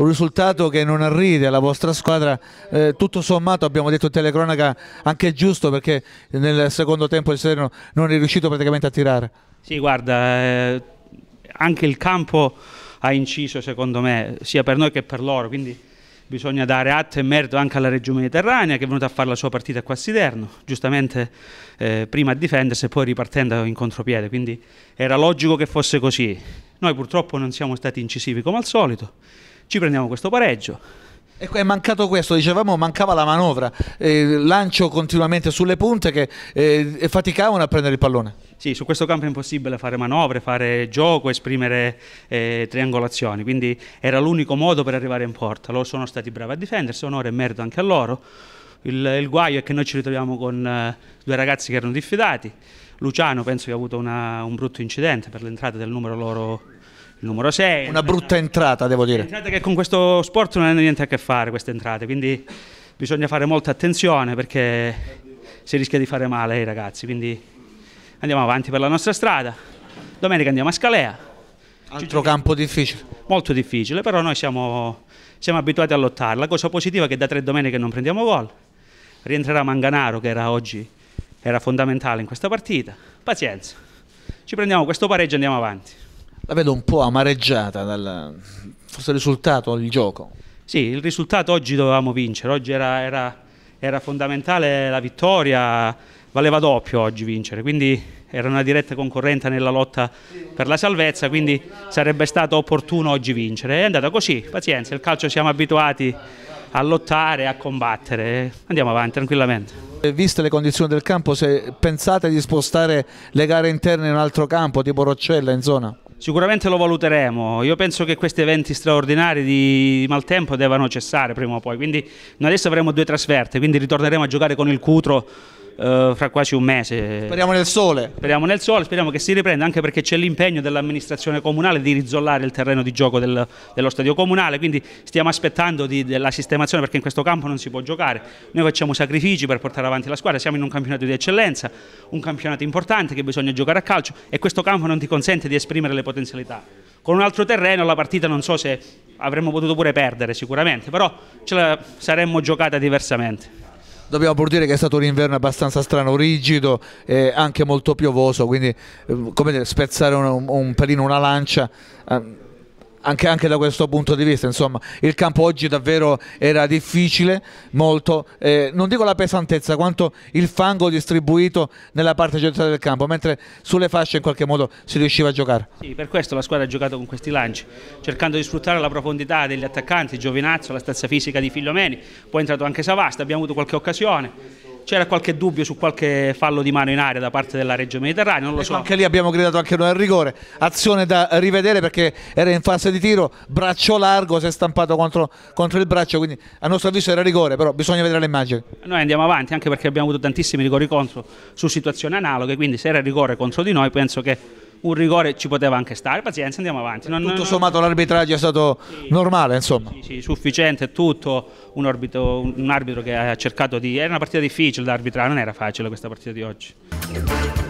un risultato che non arride alla vostra squadra, eh, tutto sommato abbiamo detto in telecronaca anche giusto perché nel secondo tempo il Sereno non è riuscito praticamente a tirare. Sì, guarda, eh, anche il campo ha inciso secondo me, sia per noi che per loro, quindi bisogna dare atto e merito anche alla Reggio Mediterranea che è venuta a fare la sua partita qua a Siderno, giustamente eh, prima a difendersi e poi ripartendo in contropiede, quindi era logico che fosse così. Noi purtroppo non siamo stati incisivi come al solito, ci prendiamo questo pareggio. Ecco, è mancato questo, dicevamo mancava la manovra, eh, lancio continuamente sulle punte che eh, faticavano a prendere il pallone. Sì, su questo campo è impossibile fare manovre, fare gioco, esprimere eh, triangolazioni, quindi era l'unico modo per arrivare in porta. Loro sono stati bravi a difendersi, onore e merito anche a loro. Il, il guaio è che noi ci ritroviamo con eh, due ragazzi che erano diffidati. Luciano penso che ha avuto una, un brutto incidente per l'entrata del numero loro numero 6. Una brutta entrata, devo dire. Entrata che con questo sport non hanno niente a che fare queste entrate, quindi bisogna fare molta attenzione perché si rischia di fare male ai ragazzi, quindi andiamo avanti per la nostra strada. Domenica andiamo a Scalea. Altro campo difficile. Molto difficile, però noi siamo, siamo abituati a lottare. La cosa positiva è che da tre domeniche non prendiamo gol. Rientrerà Manganaro che era oggi era fondamentale in questa partita. Pazienza. Ci prendiamo questo pareggio e andiamo avanti la vedo un po' amareggiata dal forse risultato del gioco. Sì, il risultato oggi dovevamo vincere, oggi era, era, era fondamentale la vittoria, valeva doppio oggi vincere, quindi era una diretta concorrente nella lotta per la salvezza, quindi sarebbe stato opportuno oggi vincere. È andata così, pazienza, il calcio siamo abituati a lottare, a combattere, andiamo avanti tranquillamente. Eh, viste le condizioni del campo, se pensate di spostare le gare interne in un altro campo, tipo Roccella in zona? Sicuramente lo valuteremo, io penso che questi eventi straordinari di maltempo devono cessare prima o poi, quindi noi adesso avremo due trasferte, quindi ritorneremo a giocare con il Cutro eh, fra quasi un mese. Speriamo nel sole. Speriamo nel sole, speriamo che si riprenda anche perché c'è l'impegno dell'amministrazione comunale di rizollare il terreno di gioco del, dello stadio comunale, quindi stiamo aspettando di, della sistemazione perché in questo campo non si può giocare. Noi facciamo sacrifici per portare avanti la squadra, siamo in un campionato di eccellenza, un campionato importante che bisogna giocare a calcio e questo campo non ti consente di esprimere le potenzialità. Con un altro terreno la partita non so se avremmo potuto pure perdere sicuramente, però ce la saremmo giocata diversamente dobbiamo pur dire che è stato un inverno abbastanza strano, rigido e anche molto piovoso, quindi eh, come dire, spezzare un, un pelino una lancia... Eh, anche, anche, da questo punto di vista. Insomma, il campo oggi davvero era difficile, molto, eh, non dico la pesantezza, quanto il fango distribuito nella parte centrale del campo, mentre sulle fasce in qualche modo si riusciva a giocare. Sì, per questo la squadra ha giocato con questi lanci, cercando di sfruttare la profondità degli attaccanti, Giovinazzo, la stessa fisica di Figliomeni, poi è entrato anche Savasta, abbiamo avuto qualche occasione c'era qualche dubbio su qualche fallo di mano in aria da parte della Reggio Mediterranea, non lo ecco, so. Anche lì abbiamo gridato anche noi al rigore, azione da rivedere perché era in fase di tiro, braccio largo, si è stampato contro, contro il braccio, quindi a nostro avviso era rigore, però bisogna vedere le immagini. Noi andiamo avanti anche perché abbiamo avuto tantissimi rigori contro su situazioni analoghe, quindi se era rigore contro di noi penso che un rigore ci poteva anche stare, pazienza, andiamo avanti. Non, tutto sommato non... l'arbitraggio è stato sì, normale, insomma. Sì, sì, sufficiente tutto, un, arbitro, un arbitro che ha cercato di... Era una partita difficile da arbitrare, non era facile questa partita di oggi.